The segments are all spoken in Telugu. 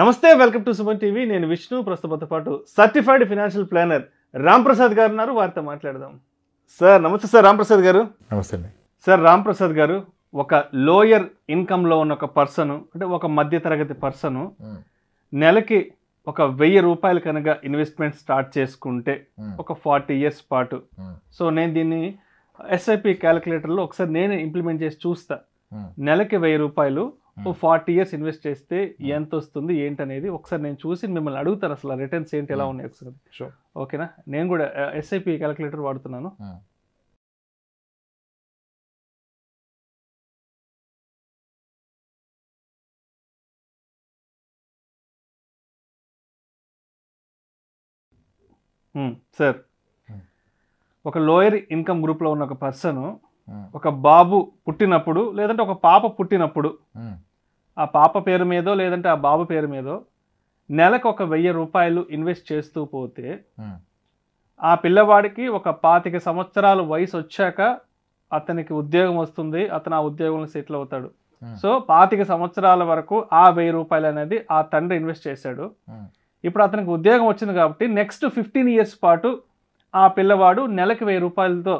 నమస్తే వెల్కమ్ టు సుమన్ టీవీ నేను విష్ణు ప్రస్తుతంతో పాటు certified financial planner Ram Prasad garu ఉన్నారు వారితో మాట్లాడదాం సార్ నమస్తే సార్ రామ్ ప్రసాద్ గారు నమస్తే సార్ రామ్ ప్రసాద్ గారు ఒక లోయర్ ఇన్కమ్లో ఉన్న ఒక పర్సన్ అంటే ఒక మధ్య తరగతి నెలకి ఒక వెయ్యి రూపాయలు కనుక ఇన్వెస్ట్మెంట్ స్టార్ట్ చేసుకుంటే ఒక ఫార్టీ ఇయర్స్ పాటు సో నేను దీన్ని ఎస్ఐపి క్యాలిక్యులేటర్లో ఒకసారి నేను ఇంప్లిమెంట్ చేసి చూస్తా నెలకి వెయ్యి రూపాయలు ఓ ఫార్టీ ఇయర్స్ ఇన్వెస్ట్ చేస్తే ఎంత వస్తుంది ఏంటనేది ఒకసారి నేను చూసి మిమ్మల్ని అడుగుతాను అసలు రిటర్న్స్ ఏంటి ఎలా ఉన్నాయి ఒకసారి ఓకేనా నేను కూడా ఎస్ఐపి క్యాలిక్యులేటర్ వాడుతున్నాను సార్ ఒక లోయర్ ఇన్కమ్ గ్రూప్ లో ఉన్న ఒక పర్సన్ ఒక బాబు పుట్టినప్పుడు లేదంటే ఒక పాప పుట్టినప్పుడు ఆ పాప పేరు మీదో లేదంటే ఆ బాబు పేరు మీదో నెలకు ఒక వెయ్యి రూపాయలు ఇన్వెస్ట్ చేస్తూ పోతే hmm. ఆ పిల్లవాడికి ఒక పాతిక సంవత్సరాలు వయసు వచ్చాక అతనికి ఉద్యోగం వస్తుంది అతను ఆ ఉద్యోగంలో సెటిల్ అవుతాడు hmm. సో పాతిక సంవత్సరాల వరకు ఆ వెయ్యి రూపాయలు అనేది ఆ తండ్రి ఇన్వెస్ట్ చేశాడు hmm. ఇప్పుడు అతనికి ఉద్యోగం వచ్చింది కాబట్టి నెక్స్ట్ ఫిఫ్టీన్ ఇయర్స్ పాటు ఆ పిల్లవాడు నెలకు వెయ్యి రూపాయలతో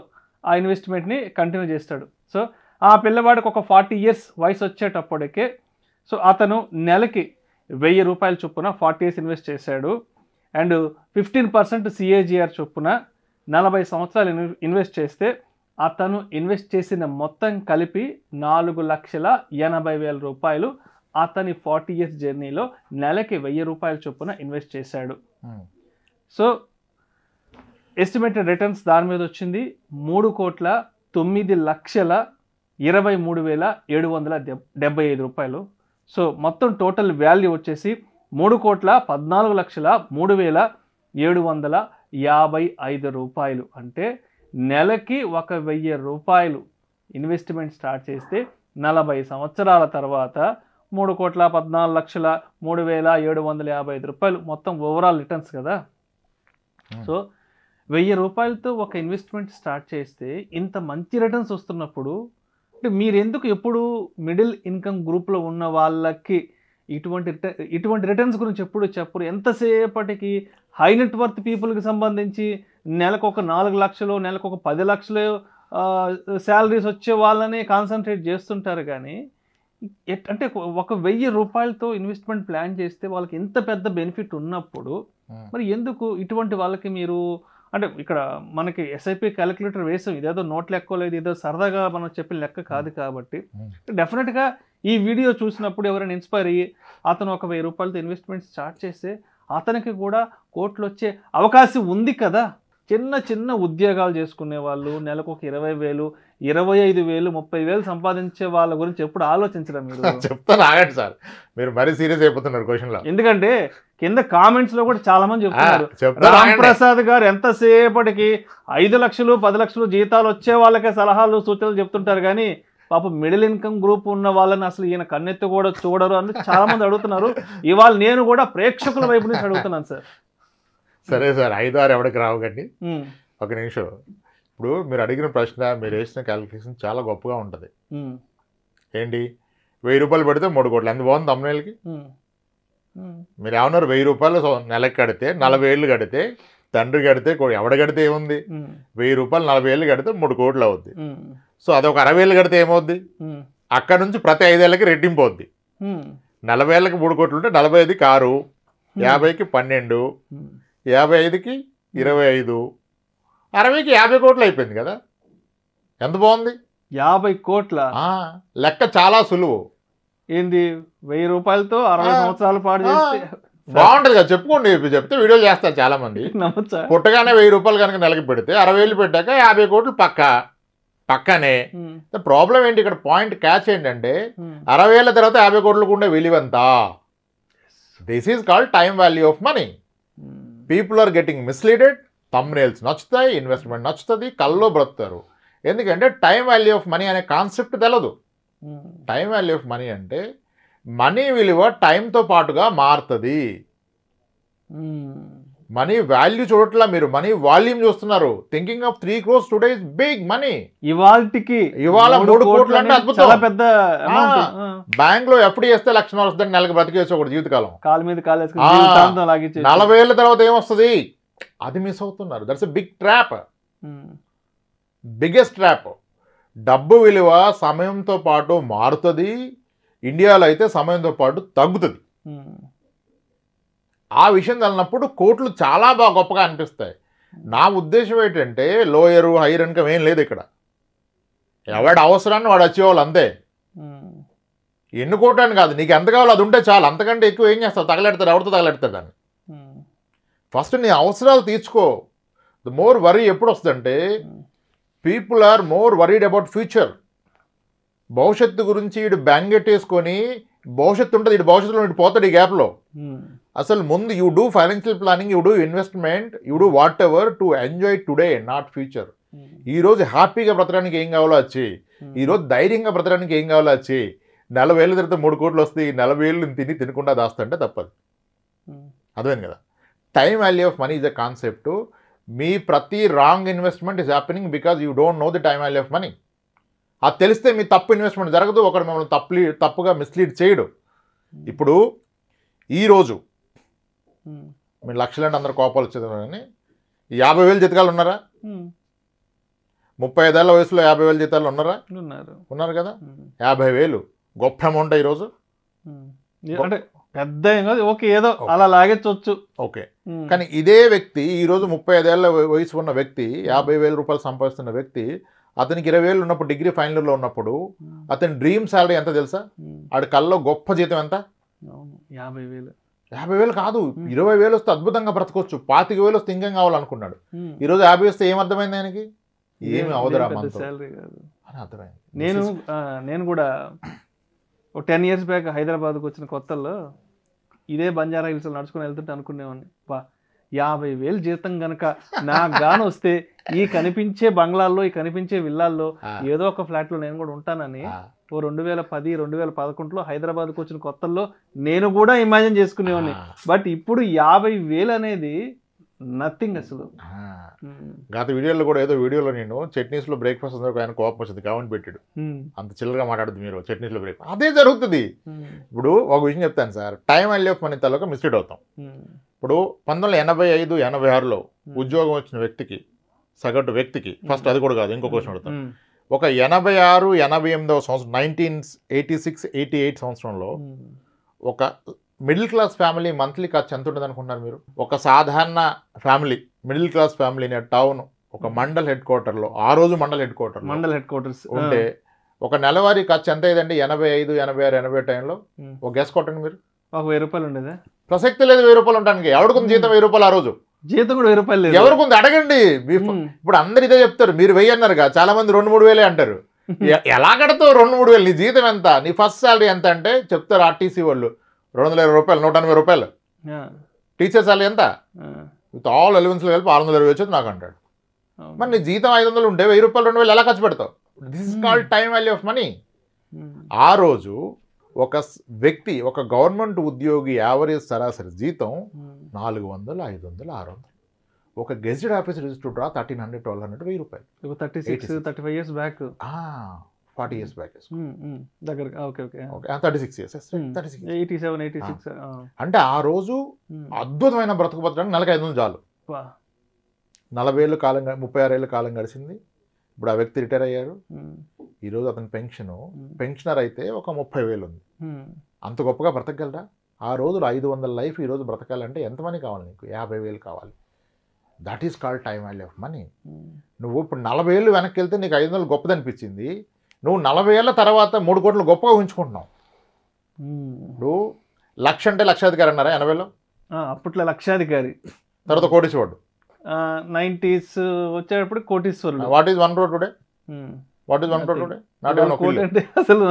ఆ ఇన్వెస్ట్మెంట్ని కంటిన్యూ చేస్తాడు సో ఆ పిల్లవాడికి ఒక ఫార్టీ ఇయర్స్ వయసు వచ్చేటప్పటికే సో అతను నెలకి వెయ్యి రూపాయల చొప్పున ఫార్టీ ఇయర్స్ ఇన్వెస్ట్ చేశాడు అండ్ ఫిఫ్టీన్ పర్సెంట్ సిఏజిఆర్ చొప్పున నలభై సంవత్సరాలు ఇన్వెస్ట్ చేస్తే అతను ఇన్వెస్ట్ చేసిన మొత్తం కలిపి నాలుగు లక్షల ఎనభై వేల రూపాయలు అతని ఫార్టీ ఇయర్స్ జర్నీలో నెలకి వెయ్యి రూపాయల చొప్పున ఇన్వెస్ట్ చేశాడు hmm. సో ఎస్టిమేటెడ్ రిటర్న్స్ దాని మీద వచ్చింది మూడు కోట్ల తొమ్మిది లక్షల ఇరవై మూడు వేల ఏడు వందల డెబ్బై ఐదు రూపాయలు సో మొత్తం టోటల్ వాల్యూ వచ్చేసి మూడు కోట్ల పద్నాలుగు లక్షల మూడు వేల ఏడు వందల యాభై ఐదు రూపాయలు అంటే నెలకి ఒక వెయ్యి రూపాయలు ఇన్వెస్ట్మెంట్ స్టార్ట్ చేస్తే నలభై సంవత్సరాల తర్వాత మూడు కోట్ల పద్నాలుగు లక్షల మూడు వేల ఏడు వందల యాభై ఐదు రూపాయలు మొత్తం ఓవరాల్ రిటర్న్స్ కదా hmm. సో వెయ్యి రూపాయలతో ఒక ఇన్వెస్ట్మెంట్ స్టార్ట్ చేస్తే ఇంత మంచి రిటర్న్స్ వస్తున్నప్పుడు అంటే మీరు ఎందుకు ఎప్పుడు మిడిల్ ఇన్కమ్ గ్రూప్లో ఉన్న వాళ్ళకి ఇటువంటి ఇటువంటి రిటర్న్స్ గురించి ఎప్పుడు చెప్పరు ఎంతసేపటికి హై నెట్వర్త్ పీపుల్కి సంబంధించి నెలకు ఒక నాలుగు లక్షలు నెలకు ఒక పది లక్షలు శాలరీస్ వచ్చే వాళ్ళని కాన్సన్ట్రేట్ చేస్తుంటారు కానీ అంటే ఒక వెయ్యి రూపాయలతో ఇన్వెస్ట్మెంట్ ప్లాన్ చేస్తే వాళ్ళకి ఎంత పెద్ద బెనిఫిట్ ఉన్నప్పుడు మరి ఎందుకు ఇటువంటి వాళ్ళకి మీరు అంటే ఇక్కడ మనకి ఎస్ఐపి క్యాలిక్యులేటర్ వేసాం ఇదేదో నోట్ లెక్క లేదు ఏదో సరదాగా మనం చెప్పిన లెక్క కాదు కాబట్టి డెఫినెట్గా ఈ వీడియో చూసినప్పుడు ఎవరైనా ఇన్స్పైర్ అయ్యి అతను ఒక వెయ్యి రూపాయలతో ఇన్వెస్ట్మెంట్ స్టార్ట్ చేస్తే అతనికి కూడా కోట్లు వచ్చే అవకాశం ఉంది కదా చిన్న చిన్న ఉద్యోగాలు చేసుకునే వాళ్ళు నెలకు ఒక ఇరవై వేలు ఇరవై ఐదు వేలు ముప్పై వేలు సంపాదించే వాళ్ళ గురించి ఎప్పుడు ఆలోచించడం మీరు చెప్తాను ఆగండి సార్ మీరు మరీ సీరియస్ అయిపోతున్నారు క్వశ్చన్లో ఎందుకంటే కింద కామెంట్స్ లో కూడా చాలా మంది చెప్తున్నారు రామ్ ప్రసాద్ గారు ఎంతసేపటికి ఐదు లక్షలు పది లక్షలు జీతాలు వచ్చే వాళ్ళకే సలహాలు సూచనలు చెప్తుంటారు కానీ పాప మిడిల్ ఇన్కమ్ గ్రూప్ ఉన్న వాళ్ళని అసలు ఈయన కన్నెత్తి కూడా చూడరు అని చాలా మంది అడుగుతున్నారు ఇవాళ నేను కూడా ప్రేక్షకుల వైపు నుంచి అడుగుతున్నాను సార్ సరే సార్ ఐదు ఆరు ఎవరికి రావు ఒక నిమిషం ఇప్పుడు మీరు అడిగిన ప్రశ్న మీరు వేసిన క్యాలిక్యులేషన్ చాలా గొప్పగా ఉంటుంది ఏంటి వెయ్యి రూపాయలు పెడితే మూడు కోట్లు ఎంత బాగుంది తమ్ముళ్ళకి మీరు ఏమన్నారు వెయ్యి రూపాయలు నెలకు కడితే నలభై ఏళ్ళు కడితే తండ్రి కడితే ఎవడ కడితే ఏముంది వెయ్యి రూపాయలు నలభై ఏళ్ళు కడితే మూడు కోట్లు అవుద్ది సో అది ఒక అరవై ఏళ్ళు కడితే ఏమవుద్ది అక్కడ నుంచి ప్రతి ఐదేళ్ళకి రెట్టింపు అవుద్ది నలభై ఏళ్ళకి మూడు కోట్లు ఉంటే నలభై ఐదుకి ఆరు యాభైకి పన్నెండు యాభై ఐదుకి ఇరవై ఐదు అరవైకి యాభై కోట్లు అయిపోయింది కదా ఎంత బాగుంది యాభై కోట్ల లెక్క చాలా సులువు ఏంది వెయ్యి రూపాయలతో అరవై సంవత్సరాలు పాటు చేస్తే బాగుంటుంది కదా చెప్పుకోండి చెప్తే వీడియోలు చేస్తారు చాలా మంది పుట్టగానే వెయ్యి రూపాయలు కనుక నెలకి పెడితే అరవై వేలు పెట్టాక యాభై కోట్లు పక్క పక్కనే ప్రాబ్లం ఏంటి ఇక్కడ పాయింట్ క్యాచ్ ఏంటంటే అరవై ఏళ్ళ తర్వాత యాభై కోట్లకు ఉండే విలువంతా this is called time value of money people are getting misleaded thumbnails నచ్చుతాయి ఇన్వెస్ట్మెంట్ నచ్చుతుంది కల్లో బ్రతుతారు ఎందుకంటే టైం వాల్యూ ఆఫ్ మనీ అనే కాన్సెప్ట్ తెలదు hmm. Time value of money అంటే మనీ విలువ టైంతో పాటుగా మారుతుంది hmm. మనీ వాల్యూ చూడట్లా మీరు మనీ వాల్యూమ్ చూస్తున్నారు thinking of three crores today is big money ఇవాళకి ఇవాళ మూడు కోట్లు అంటే అద్భుతం పెద్ద బ్యాంక్ లో ఎప్పుడు చేస్తే లక్షణం వస్తుంది నెలకు బ్రతికేసి ఒకటి జీవితకాలం కాలు మీద నలభై ఏళ్ళ తర్వాత ఏమొస్తుంది అది మిస్ అవుతున్నారు that's big trap biggest trap డబ్బు విలువ సమయంతో పాటు మారుతుంది ఇండియాలో అయితే సమయంతో పాటు తగ్గుతుంది ఆ విషయం తగినప్పుడు కోట్లు చాలా బాగా గొప్పగా అనిపిస్తాయి నా ఉద్దేశం ఏంటంటే లోయరు హైయర్ ఇన్కమ్ ఏం లేదు ఇక్కడ ఎవడి అవసరాన్ని వాడు వచ్చేవాళ్ళు అంతే ఎన్నుకోవటాన్ని కాదు నీకు ఎంత కావాలో అది ఉంటే చాలు అంతకంటే ఎక్కువ ఏం చేస్తావు తగలెడతారు ఎవరితో తగలెడతారు దాన్ని ఫస్ట్ నీ అవసరాలు తీర్చుకో ద మోర్ వరీ ఎప్పుడు వస్తుందంటే people are more worried about future భవిష్యత్తు గురించి వీడు బ్యాంగెట్ వేసుకొని భవిష్యత్తు ఉంటుంది వీడు భవిష్యత్తులో వీడు పోతాడు ఈ గ్యాప్లో Hmm. అసలు ముందు you do financial planning you do investment you do whatever to enjoy today not future ఈరోజు హ్యాపీగా బ్రతకడానికి ఏం కావాలో వచ్చి చేయి ఈరోజు hmm. ధైర్యంగా బ్రతకడానికి ఏం కావాలో వచ్చి నలభై ఏళ్ళ తర్వాత మూడు కోట్లు వస్తాయి నలభై ఏళ్ళు తిని తినకుండా దాస్తుంటే తప్పదు hmm. అర్థమైంది కదా time value of money is a concept మీ ప్రతి wrong investment is happening because you don't know the time value of money అది తెలిస్తే మీ తప్పు ఇన్వెస్ట్మెంట్ జరగదు ఒకడు మిమ్మల్ని తప్పు తప్పుగా మిస్లీడ్ చేయడు ఇప్పుడు ఈరోజు మీరు లక్షలంటే అందరు కోపాలు కానీ యాభై వేలు జీతకాలు ఉన్నారా ముప్పై ఐదేళ్ల వయసులో యాభై వేలు జీతాలు ఉన్నారా ఉన్నారు కదా యాభై వేలు గొప్ప అమౌంట్ ఈరోజు అంటే పెద్ద ఓకే ఏదో అలా లాగేచ్చు ఓకే కానీ ఇదే వ్యక్తి ఈరోజు ముప్పై ఐదేళ్ల వయసు ఉన్న వ్యక్తి యాభై వేల రూపాయలు సంపాదిస్తున్న వ్యక్తి అతనికి ఇరవై వేలు ఉన్నప్పుడు డిగ్రీ ఫైనల్లో ఉన్నప్పుడు అతని డ్రీమ్ శాలరీ ఎంత తెలుసా ఆడి కల్లో గొప్ప జీతం ఎంత అవును యాభై వేలు యాభై వేలు కాదు ఇరవై వేలు వస్తే అద్భుతంగా బ్రతకొచ్చు పాతిక వేలు వస్తే ఇంకేం కావాలనుకున్నాడు ఈరోజు యాభై వస్తే ఏం ఆయనకి ఏమి అవదరా నేను నేను కూడా ఒక టెన్ ఇయర్స్ బ్యాక్ హైదరాబాద్కి వచ్చిన కొత్తల్లో ఇదే బంజారా హిల్స్ నడుచుకుని వెళ్తుంటే అనుకునేవాడిని బా యాభై వేలు జీతం గనక నా గాను వస్తే ఈ కనిపించే బంగ్లాల్లో ఈ కనిపించే విల్లాల్లో ఏదో ఒక ఫ్లాట్లో నేను కూడా ఉంటానని ఓ రెండు వేల పది రెండు వేల పదకొండులో హైదరాబాద్కు వచ్చిన కొత్తల్లో నేను కూడా ఇమాజిన్ చేసుకునేవాడిని బట్ ఇప్పుడు యాభై వేలు అనేది నథింగ్ అసలు గత వీడియోలో కూడా ఏదో వీడియోలో నేను చట్నీస్లో బ్రేక్ఫాస్ట్ అందరూ ఆయన కోపం వచ్చింది కామెంట్ పెట్టాడు అంత చిల్లరగా మాట్లాడదు మీరు చట్నీస్లో బ్రేక్ఫాస్ట్ అదే జరుగుతుంది ఇప్పుడు ఒక విషయం చెప్తాను sir time and life money తలక మిస్లీడ్ అవుతాం ఇప్పుడు పంతొమ్మిది వందల ఎనభై ఐదు ఎనభై ఆరులో ఉద్యోగం వచ్చిన వ్యక్తికి సగటు వ్యక్తికి ఫస్ట్ అది కూడా కాదు ఇంకో క్వశ్చన్ అడుగుతాను ఒక ఎనభై ఆరు ఎనభై ఎనిమిదవ సంవత్సరం nineteen eighty six eighty eight సంవత్సరంలో hmm. ఒక మిడిల్ క్లాస్ ఫ్యామిలీ మంత్లీ ఖర్చు ఎంత ఉంటుంది అనుకుంటున్నారు మీరు ఒక సాధారణ ఫ్యామిలీ మిడిల్ క్లాస్ ఫ్యామిలీ అనే టౌన్ ఒక hmm. మండల్ హెడ్ క్వార్టర్లో ఆ రోజు mandal headquarter mandal headquarters ఉంటే ఒక నెలవారీ ఖర్చు ఎంత అయిందండి ఎనభై ఐదు ఎనభై ఆరు ఎనభై టైంలో hmm. ఒక గెస్ కొట్టండి మీరు ఒక వెయ్యి రూపాయలు ఉండేది ప్రసక్తి లేదు వెయ్యి రూపాయలు ఉండడానికి ఎవరికి జీతం వెయ్యి రూపాయలు ఆ రోజు జీతం కూడా వెయ్యి రూపాయలు లేదు ఎవరికి ఉంది అడగండి ఇప్పుడు అందరు ఇదే చెప్తారు మీరు వెయ్యి అన్నారుగా చాలా మంది రెండు మూడు వేలే అంటారు ఎలా కడతావు రెండు మూడు వేలు నీ జీతం ఎంత నీ ఫస్ట్ శాలరీ ఎంత అంటే చెప్తారు ఆర్టీసీ వాళ్ళు రెండు వందల ఇరవై రూపాయలు నూట ఎనభై రూపాయలు టీచర్ శాలరీ ఎంత విత్ ఆల్ ఎలవెన్స్లో కలిపి ఆరు వందల ఇరవై వచ్చేది నాకు అంటాడు మరి నీ జీతం ఐదు వందలు ఉంటే వెయ్యి రూపాయలు రెండు వేలు ఎలా ఖర్చు పెడతావు this is called time value of money ఆ రోజు ఒక వ్యక్తి ఒక గవర్నమెంట్ ఉద్యోగి యావరేజ్ సరాసరి జీతం నాలుగు వందలు ఐదు వందలు ఆరు వందలు ఒక గెజిటెడ్ ఆఫీస్ రిజిస్టర్డ్ రా థర్టీన్ హండ్రెడ్ ట్వెల్వ్ హండ్రెడ్ వెయ్యి రూపాయలు thirty six thirty five years back forty years back దగ్గర okay okay okay thirty six years thirty six eighty seven eighty six అంటే ఆ రోజు అద్భుతమైన బ్రతుకు బతకడానికి నలభై ఐదు వందలు చాలు నలభై ఏళ్ళు కాలం ముప్పై ఆరు ఏళ్ళు కాలం గడిచింది ఇప్పుడు ఆ వ్యక్తి రిటైర్ అయ్యారు ఈరోజు అతని పెన్షన్ పెన్షనర్ అయితే ఒక ముప్పై వేలు ఉంది అంత గొప్పగా బ్రతకగలరా ఆ రోజులు ఐదు వందల లైఫ్ ఈరోజు బ్రతకాలంటే ఎంత మనీ కావాలి నీకు యాభై వేలు కావాలి that is called time value of money నువ్వు ఇప్పుడు నలభై ఏళ్ళు వెనక్కి వెళ్తే నీకు ఐదు వందలు గొప్పది అనిపించింది నువ్వు నలభై ఏళ్ళ తర్వాత మూడు కోట్లు గొప్పగా ఉంచుకుంటున్నావు ఇప్పుడు లక్ష అంటే లక్షాధికారి అన్నారా ఎనభైలో అప్పట్లో లక్షాధికారి తర్వాత కోటీశ్వరుడు నైంటీస్ వచ్చేటప్పుడు కోటీశ్వరుడు వాట్ ఈస్ వన్ రోడ్ today what is one not even కోటి అంటే అసలు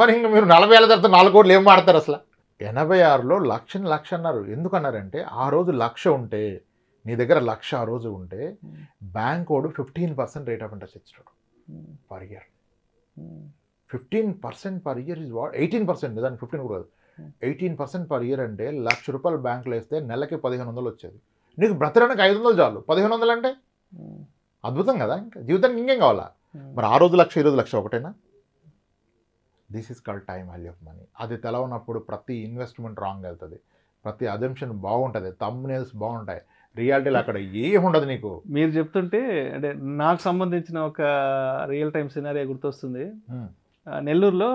మరి ఇంకా మీరు నలభై ఏళ్ళ తర్వాత నాలుగు కోట్లు ఏం వాడతారు అసలు ఎనభై ఆరులో లక్షని లక్ష అన్నారు ఎందుకన్నారంటే ఆ రోజు లక్ష ఉంటే నీ దగ్గర లక్ష ఆ రోజు ఉంటే hmm. బ్యాంక్ వాడు fifteen percent rate of interest ఇచ్చాడు per year fifteen percent per year is వాడు ఎయిటీన్ పర్సెంట్ దానికి ఫిఫ్టీన్ కూడా ఎయిటీన్ పర్సెంట్ పర్ ఇయర్ అంటే లక్ష రూపాయలు బ్యాంకులు వేస్తే నెలకి పదిహేను వందలు వచ్చేది నీకు బ్రతకడానికి ఐదు వందలు చాలు పదిహేను వందలు అంటే hmm. అద్భుతం కదా ఇంకా జీవితానికి ఇంకేం కావాలా Hmm. మరి ఆ రోజు లక్ష ఈరోజు లక్ష ఒకటేనా this is called time value of money అది తెలవనప్పుడు ప్రతి ఇన్వెస్ట్మెంట్ రాంగ్ వెళ్తుంది ప్రతి అజంప్షన్ బాగుంటుంది తమ్నేల్స్ బాగుంటాయి రియాలిటీలో అక్కడ ఏముండదు నీకు మీరు చెప్తుంటే అంటే నాకు సంబంధించిన ఒక రియల్ టైం సినారియో గుర్తొస్తుంది hmm. నెల్లూరులో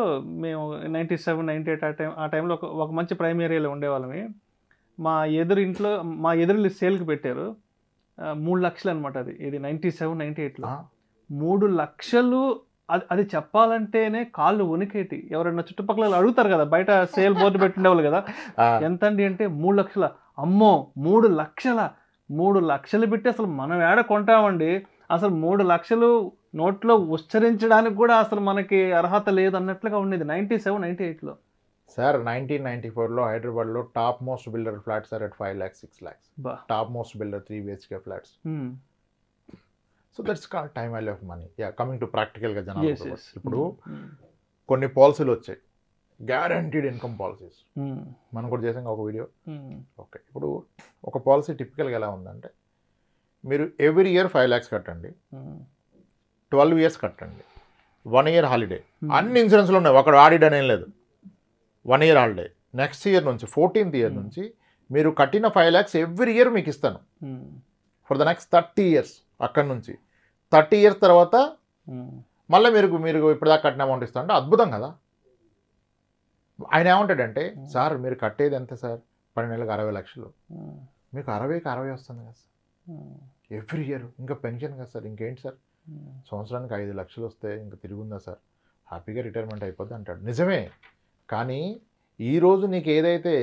మేము నైంటీ సెవెన్ నైంటీ ఎయిట్ ఆ టైం ఆ టైంలో ఒక మంచి ప్రైమ్ ఏరియాలో ఉండేవాళ్ళమి మా ఎదురు ఇంట్లో మా ఎదురు సేల్కి పెట్టారు మూడు లక్షలు అనమాట అది ఇది నైంటీ సెవెన్ నైంటీ ఎయిట్లో మూడు లక్షలు అది అది చెప్పాలంటేనే కాళ్ళు ఉనికేటి ఎవరైనా చుట్టుపక్కల అడుగుతారు కదా బయట సేల్ బోర్డు పెట్టుండేవాళ్ళు కదా ఎంత అండి అంటే మూడు లక్షల అమ్మో మూడు లక్షల మూడు లక్షలు పెట్టి అసలు మనం ఏడ కొంటామండి అసలు మూడు లక్షలు నోట్లో ఉచ్చరించడానికి కూడా అసలు మనకి అర్హత లేదు అన్నట్లుగా ఉండేది నైంటీ సెవెన్ నైంటీ ఎయిట్లో సార్ నైన్టీన్ నైన్టీ ఫోర్లో హైదరాబాద్లో top most builder flats sir at five lakhs six lakhs top most builder three BHK flats so that's కా time value of money yeah coming to ప్రాక్టికల్గా జనాలు ఇప్పుడు mm-hmm. కొన్ని పాలసీలు వచ్చాయి గ్యారంటీడ్ ఇన్కమ్ పాలసీస్ మనం కూడా చేసాం ఒక వీడియో ఓకే mm. ఇప్పుడు ఒక పాలసీ టిపికల్గా ఎలా ఉందంటే మీరు ఎవ్రీ ఇయర్ ఫైవ్ ల్యాక్స్ కట్టండి ట్వెల్వ్ mm. ఇయర్స్ కట్టండి వన్ ఇయర్ హాలిడే అన్ని ఇన్సూరెన్స్లు ఉన్నాయి ఒకడు ఆడిడ్ అనేం లేదు one year holiday next year నుంచి ఫోర్టీన్త్ ఇయర్ mm. నుంచి మీరు కట్టిన ఫైవ్ ల్యాక్స్ ఎవ్రీ ఇయర్ మీకు ఇస్తాను for the next thirty years అక్కడి నుంచి థర్టీ ఇయర్స్ తర్వాత మళ్ళీ మీరు మీరు ఇప్పటిదాకా కట్టిన అమౌంట్ ఇస్తా అంటే అద్భుతం కదా ఆయన ఏమంటాడంటే సార్ మీరు కట్టేది ఎంత సార్ పది నెలలకు అరవై లక్షలు మీకు అరవైకి అరవై వస్తుంది కదా సార్ ఎవ్రీ ఇయర్ ఇంకా పెన్షన్ కదా సార్ ఇంకేంటి సార్ సంవత్సరానికి ఐదు లక్షలు వస్తే ఇంకా తిరిగి ఉందా సార్ హ్యాపీగా రిటైర్మెంట్ అయిపోద్ది అంటాడు నిజమే కానీ ఈరోజు నీకు ఏదైతే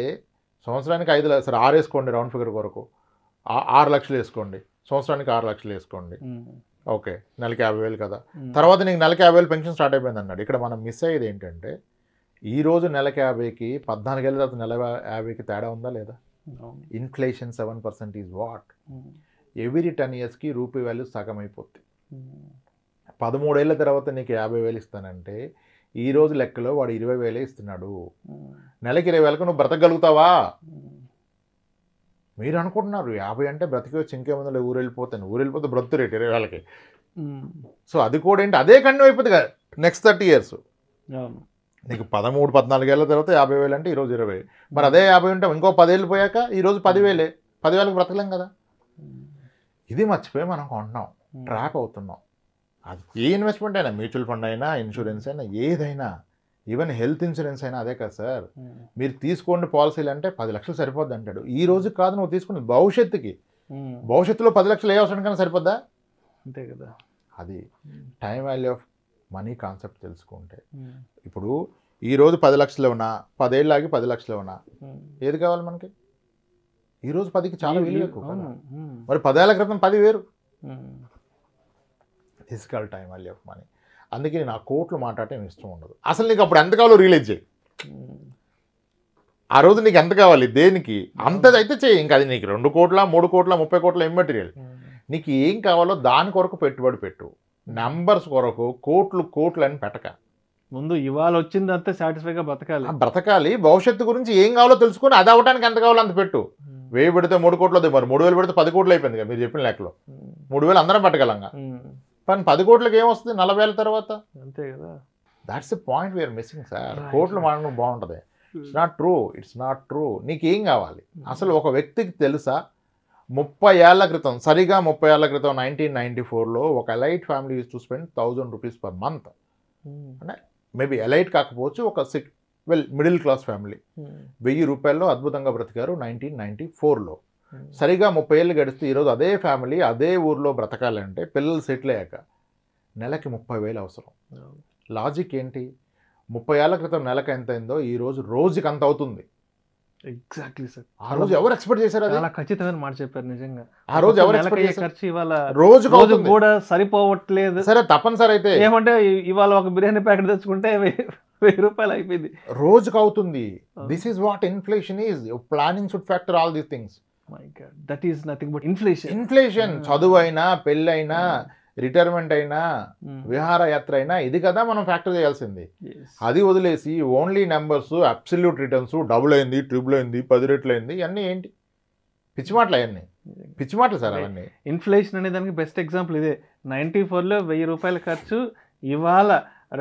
సంవత్సరానికి ఐదు సార్ ఆరు వేసుకోండి రౌండ్ ఫిగర్ కొరకు ఆరు లక్షలు వేసుకోండి సంవత్సరానికి ఆరు లక్షలు వేసుకోండి ఓకే నెలకి యాభై వేలు కదా తర్వాత నీకు నెలకి యాభై వేలు పెన్షన్ స్టార్ట్ అయిపోయింది అన్నాడు ఇక్కడ మనం మిస్ అయ్యేది ఏంటంటే ఈ రోజు నెలకి యాభైకి పద్నాలుగు ఏళ్ళ తర్వాత నెల యాభైకి తేడా ఉందా లేదా inflation seven percent is what every ten ఇయర్స్కి రూపీ వాల్యూ సగం అయిపోద్ది పదమూడేళ్ళ తర్వాత నీకు యాభై వేలు ఇస్తానంటే ఈ రోజు లెక్కలో వాడు ఇరవై వేలే ఇస్తున్నాడు నెలకి ఇరవై వేలకు నువ్వు బ్రతకగలుగుతావా మీరు అనుకుంటున్నారు యాభై అంటే బ్రతికి వచ్చి ఇంకేముందో ఊరు వెళ్ళిపోతాను ఊరు వెళ్ళిపోతే బ్రతు రేట్ ఇరవై వాళ్ళకి సో అది కూడా ఏంటి అదే కంటిన్యూ అయిపోతుంది కదా నెక్స్ట్ థర్టీ ఇయర్స్ నీకు పదమూడు పద్నాలుగేళ్ళ తర్వాత యాభై వేలు అంటే ఈరోజు ఇరవై మరి అదే యాభై ఉంటాం ఇంకో పదేళ్ళు పోయాక ఈరోజు పదివేలే పదివేలకు బ్రతకలేం కదా ఇది మర్చిపోయి మనం కొంటున్నాం ట్రాప్ అవుతున్నాం అది ఏ ఇన్వెస్ట్మెంట్ అయినా మ్యూచువల్ ఫండ్ అయినా ఇన్సూరెన్స్ అయినా ఏదైనా ఈవెన్ హెల్త్ ఇన్సూరెన్స్ అయినా అదే కదా సార్ మీరు తీసుకోండి పాలసీలు అంటే పది లక్షలు సరిపోద్ది అంటాడు ఈ రోజు కాదు నువ్వు తీసుకున్నది భవిష్యత్తుకి భవిష్యత్తులో పది లక్షలు ఏ అవసరం కన్నా సరిపోద్దా అంతే కదా అది time value of money concept తెలుసుకుంటే ఇప్పుడు ఈ రోజు పది లక్షలు ఉన్నా పదేళ్ళు ఆగి పది లక్షలు ఉన్నా ఏది కావాలి మనకి ఈరోజు పదికి చాలా విలువ ఎక్కువ మరి పదేళ్ల క్రితం పది వేరు physical time value of money అందుకే నేను ఆ కోట్లు మాట్లాడటం ఇష్టం ఉండదు అసలు నీకు అప్పుడు ఎంత కావాలో రియలైజ్ చేయి ఆ రోజు నీకు ఎంత కావాలి దేనికి అంతది అయితే చేయి ఇంకా అది నీకు రెండు కోట్ల మూడు కోట్ల ముప్పై కోట్ల ఏం మెటీరియల్ నీకు ఏం కావాలో దాని కొరకు పెట్టుబడి పెట్టు నంబర్స్ కొరకు కోట్లు కోట్లు అని పెట్టక ముందు ఇవాళ వచ్చిందంతా సాటిస్ఫైగా బ్రతకాలి బ్రతకాలి భవిష్యత్తు గురించి ఏం కావాలో తెలుసుకుని అది అవ్వడానికి ఎంత కావాలో అంత పెట్టు వెయ్యి పెడితే మూడు కోట్లు మరి మూడు వేలు పెడితే పది కోట్లు అయిపోయింది కదా మీరు చెప్పిన లెక్కలో మూడు వేలు అందరం పెట్టగలంగా పని పది కోట్లకి ఏమొస్తుంది నలభై ఏళ్ళ తర్వాత అంతే కదా that's the point we are missing sir కోట్లు మాడడం బాగుంటుంది it's not true it's not true నీకేం కావాలి hmm. అసలు ఒక వ్యక్తికి తెలుసా ముప్పై ఏళ్ళ క్రితం సరిగా ముప్పై ఏళ్ళ క్రితం నైన్టీన్ నైన్టీ ఫోర్లో ఒక elite family use to spend thousand rupees per month అంటే మేబీ ఎలైట్ కాకపోవచ్చు ఒక sick well middle class family వెయ్యి రూపాయల్లో అద్భుతంగా బ్రతికారు నైన్టీన్ నైన్టీ ఫోర్లో Hmm. సరిగా ముప్పై ఏళ్ళు గడిస్తే ఈరోజు అదే ఫ్యామిలీ అదే ఊర్లో బ్రతకాలంటే పిల్లలు సెటిల్ అయ్యాక నెలకి ముప్పై వేలు అవసరం hmm. లాజిక్ ఏంటి ముప్పై ఏళ్ళ క్రితం నెలకు ఎంత అయిందో ఈరోజు రోజుకి అంత అవుతుంది ఎగ్జాక్ట్లీ సార్ ఆ రోజు ఎవరు ఎక్స్పెక్ట్ చేశారు చాలా ఖచ్చితమైన మాట చెప్పారు నిజంగా ఆ రోజు ఎవరు ఎక్స్పెక్ట్ ఖర్చు ఇవాళ రోజు రోజు కూడా సరిపోవట్లేదు సరే తప్పనిసరి అయితే ఏమంటే ఇవాళ ఒక బిర్యానీ ప్యాకెట్ తెచ్చుకుంటే వెయ్యి రూపాయలు అయిపోయింది రోజుకి అవుతుంది this is what inflation is planning should factor all these things that is nothing but inflation inflation చదువు అయినా పెళ్ళైనా రిటైర్మెంట్ hmm. అయినా విహారయాత్ర అయినా ఇది కదా మనం ఫ్యాక్టర్ చేయాల్సింది అది వదిలేసి only numbers absolute returns double అయింది ట్రిబుల్ అయింది పది రెట్లు అయింది అన్నీ ఏంటి పిచ్చిమాటలు అవన్నీ hmm. పిచ్చిమాటలు సార్ hmm. అవన్నీ ఇన్ఫ్లేషన్ అనే దానికి బెస్ట్ ఎగ్జాంపుల్ ఇదే నైంటీ ఫోర్లో వెయ్యి రూపాయల ఖర్చు ఇవాళ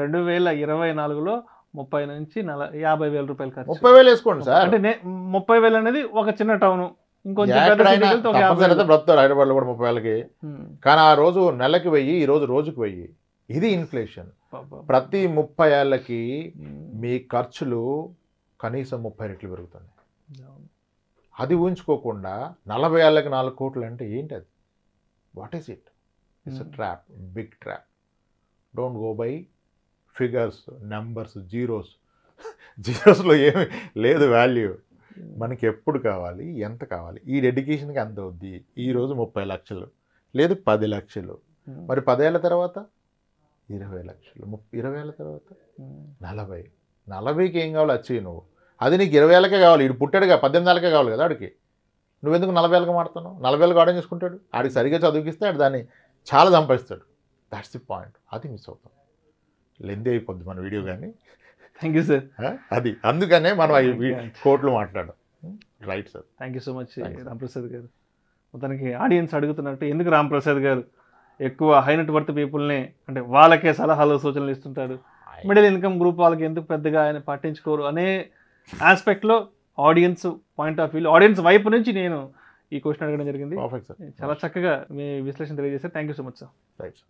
రెండు వేల ఇరవై నాలుగులో ముప్పై నుంచి నల యాభై వేల రూపాయలు ఖర్చు ముప్పై వేలు వేసుకోండి సార్ అంటే ముప్పై వేలు అనేది ఒక చిన్న టౌను ఇంకొంచెం బ్రతారు హైదరాబాద్లో కూడా ముప్పై వేలకి కానీ ఆ రోజు నెలకి వెయ్యి ఈ రోజు రోజుకి వెయ్యి ఇది ఇన్ఫ్లేషన్ ప్రతి ముప్పై ఏళ్ళకి మీ ఖర్చులు కనీసం ముప్పై రెట్లు పెరుగుతుంది అది ఊహించుకోకుండా నలభై ఏళ్ళకి నాలుగు కోట్లు అంటే ఏంటి అది what is it it's trap big trap don't go by figures numbers zeros జీరోస్లో ఏమి లేదు వాల్యూ మనకి ఎప్పుడు కావాలి ఎంత కావాలి ఈ డెడికేషన్కి ఎంత అవుద్ది ఈరోజు ముప్పై లక్షలు లేదు పది లక్షలు మరి పదేళ్ళ తర్వాత ఇరవై లక్షలు ముప్పై ఇరవై ఏళ్ళ తర్వాత నలభై నలభైకి ఏం కావాలి వచ్చి నువ్వు అది నీకు ఇరవై ఏళ్ళకే కావాలి ఇడు పుట్టాడుగా పద్దెనిమిది ఏళ్ళకే కావాలి కదా ఆడికి నువ్వెందుకు నలభై ఏళ్ళకి మాడుతున్నావు నలభై ఏళ్ళకి ఆడం చేసుకుంటాడు ఆడికి సరిగ్గా చదువుకిస్తే ఆడు దాన్ని చాలా సంపాదిస్తాడు దాట్స్ ది పాయింట్ అది మిస్ అవుతాం లెందే అయిపోద్ది మన వీడియో కానీ థ్యాంక్ యూ సార్ అది అందుకనే మనం కోట్లు మాట్లాడడం right sir thank you so much Ramprasad garu మొత్తానికి ఆడియన్స్ అడుగుతున్నట్టు ఎందుకు రామప్రసాద్ గారు ఎక్కువ హై నెట్ వర్త్ పీపుల్ని అంటే వాళ్ళకే సలహాలు సూచనలు ఇస్తుంటాడు మిడిల్ ఇన్కమ్ గ్రూప్ వాళ్ళకి ఎందుకు పెద్దగా ఆయన పట్టించుకోరు అనే ఆస్పెక్ట్లో audience point of view audience వైపు నుంచి నేను ఈ క్వశ్చన్ అడగడం జరిగింది చాలా చక్కగా మీ విశ్లేషణ తెలియజేశారు thank you so much sir right sir